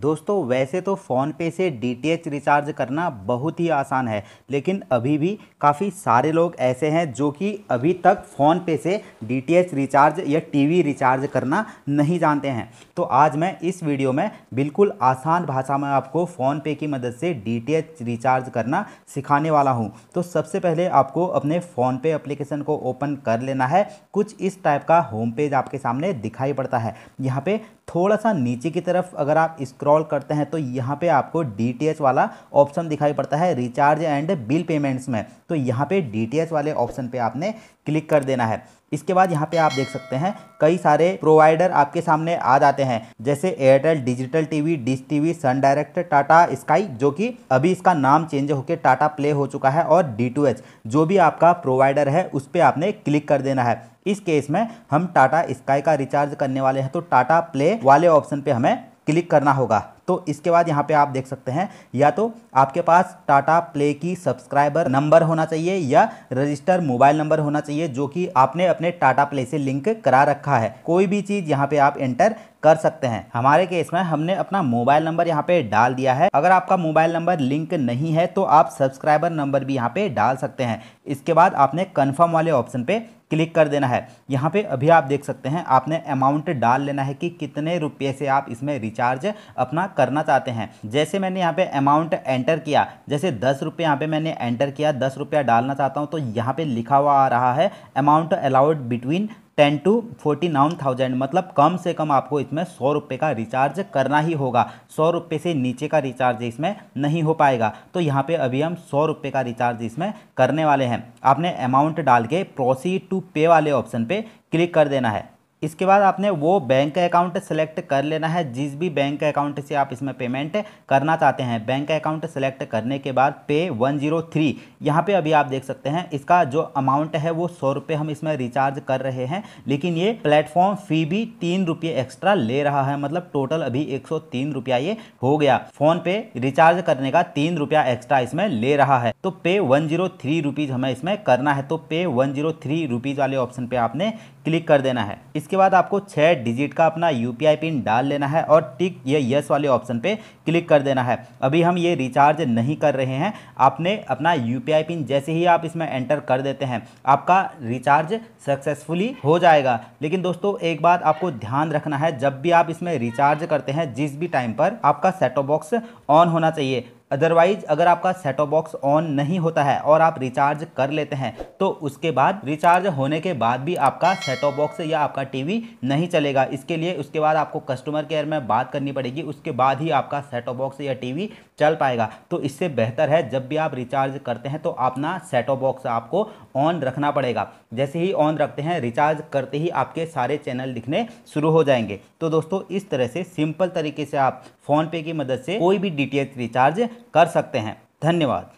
दोस्तों वैसे तो फ़ोन पे से डीटीएच रिचार्ज करना बहुत ही आसान है लेकिन अभी भी काफ़ी सारे लोग ऐसे हैं जो कि अभी तक फ़ोन पे से डीटीएच रिचार्ज या टीवी रिचार्ज करना नहीं जानते हैं तो आज मैं इस वीडियो में बिल्कुल आसान भाषा में आपको फ़ोन पे की मदद से डीटीएच रिचार्ज करना सिखाने वाला हूँ तो सबसे पहले आपको अपने फ़ोन पे अप्लीकेशन को ओपन कर लेना है कुछ इस टाइप का होम पेज आपके सामने दिखाई पड़ता है यहाँ पर थोड़ा सा नीचे की तरफ अगर आप स्क्रॉल करते हैं तो यहाँ पे आपको डी वाला ऑप्शन दिखाई पड़ता है रिचार्ज एंड बिल पेमेंट्स में तो यहाँ पे डी वाले ऑप्शन पे आपने क्लिक कर देना है इसके बाद यहाँ पे आप देख सकते हैं कई सारे प्रोवाइडर आपके सामने आ जाते हैं जैसे Airtel digital TV Dish TV Sun Direct Tata Sky जो कि अभी इसका नाम चेंज होकर टाटा प्ले हो चुका है और डी जो भी आपका प्रोवाइडर है उस पर आपने क्लिक कर देना है इस केस में हम टाटा स्काई का रिचार्ज करने वाले हैं तो टाटा प्ले वाले ऑप्शन पे हमें क्लिक करना होगा तो इसके बाद यहाँ पे आप देख सकते हैं या तो आपके पास टाटा प्ले की सब्सक्राइबर नंबर होना चाहिए या रजिस्टर मोबाइल नंबर होना चाहिए जो कि आपने अपने टाटा प्ले से लिंक करा रखा है कोई भी चीज़ यहाँ पे आप एंटर कर सकते हैं हमारे केस में हमने अपना मोबाइल नंबर यहाँ पे डाल दिया है अगर आपका मोबाइल नंबर लिंक नहीं है तो आप सब्सक्राइबर नंबर भी यहाँ पे डाल सकते हैं इसके बाद आपने कन्फर्म वाले ऑप्शन पे क्लिक कर देना है यहाँ पे अभी आप देख सकते हैं आपने अमाउंट डाल लेना है कि कितने रुपये से आप इसमें रिचार्ज अपना करना चाहते हैं जैसे मैंने यहाँ पे अमाउंट एंटर किया जैसे दस रुपये यहाँ पे मैंने एंटर किया दस रुपया डालना चाहता हूँ तो यहाँ पे लिखा हुआ आ रहा है amount allowed between ten to forty nine thousand मतलब कम से कम आपको इसमें सौ रुपये का रिचार्ज करना ही होगा सौ रुपये से नीचे का रिचार्ज इसमें नहीं हो पाएगा तो यहाँ पे अभी हम सौ रुपये का रिचार्ज इसमें करने वाले हैं आपने अमाउंट डाल के प्रोसीड टू पे वाले ऑप्शन पे क्लिक कर देना है इसके बाद आपने वो बैंक अकाउंट सेलेक्ट कर लेना है जिस भी बैंक अकाउंट से आप इसमें पेमेंट करना चाहते हैं बैंक अकाउंट सेलेक्ट करने के बाद पे 103 जीरो थ्री यहाँ पर अभी आप देख सकते हैं इसका जो अमाउंट है वो सौ रुपये हम इसमें रिचार्ज कर रहे हैं लेकिन ये प्लेटफॉर्म फ़ी भी तीन रुपये एक्स्ट्रा ले रहा है मतलब टोटल अभी एक सौ तीन रुपया ये हो गया फ़ोन पे रिचार्ज करने का तीन रुपया एक्स्ट्रा इसमें ले रहा है तो पे वन जीरो थ्री रुपीज़ हमें इसमें करना है तो पे वन जीरो थ्री रुपीज़ वाले ऑप्शन पे आपने क्लिक कर देना है इसके बाद आपको छः डिजिट का अपना यू पिन डाल लेना है और टिक ये यस वाले ऑप्शन पे क्लिक कर देना है अभी हम ये रिचार्ज नहीं कर रहे हैं आपने अपना यू पिन जैसे ही आप इसमें एंटर कर देते हैं आपका रिचार्ज सक्सेसफुली हो जाएगा लेकिन दोस्तों एक बात आपको ध्यान रखना है जब भी आप इसमें रिचार्ज करते हैं जिस भी टाइम पर आपका सेटो बॉक्स ऑन होना चाहिए अदरवाइज अगर आपका सेटो बॉक्स ऑन नहीं होता है और आप रिचार्ज कर लेते हैं तो उसके बाद रिचार्ज होने के बाद भी आपका सेटो बॉक्स या आपका टीवी नहीं चलेगा इसके लिए उसके बाद आपको कस्टमर केयर में बात करनी पड़ेगी उसके बाद ही आपका सेटो बॉक्स या टीवी चल पाएगा तो इससे बेहतर है जब भी आप रिचार्ज करते हैं तो अपना सेटो बॉक्स आपको ऑन रखना पड़ेगा जैसे ही ऑन रखते हैं रिचार्ज करते ही आपके सारे चैनल दिखने शुरू हो जाएंगे तो दोस्तों इस तरह से सिंपल तरीके से आप फ़ोन पे की मदद से कोई भी डी रिचार्ज कर सकते हैं धन्यवाद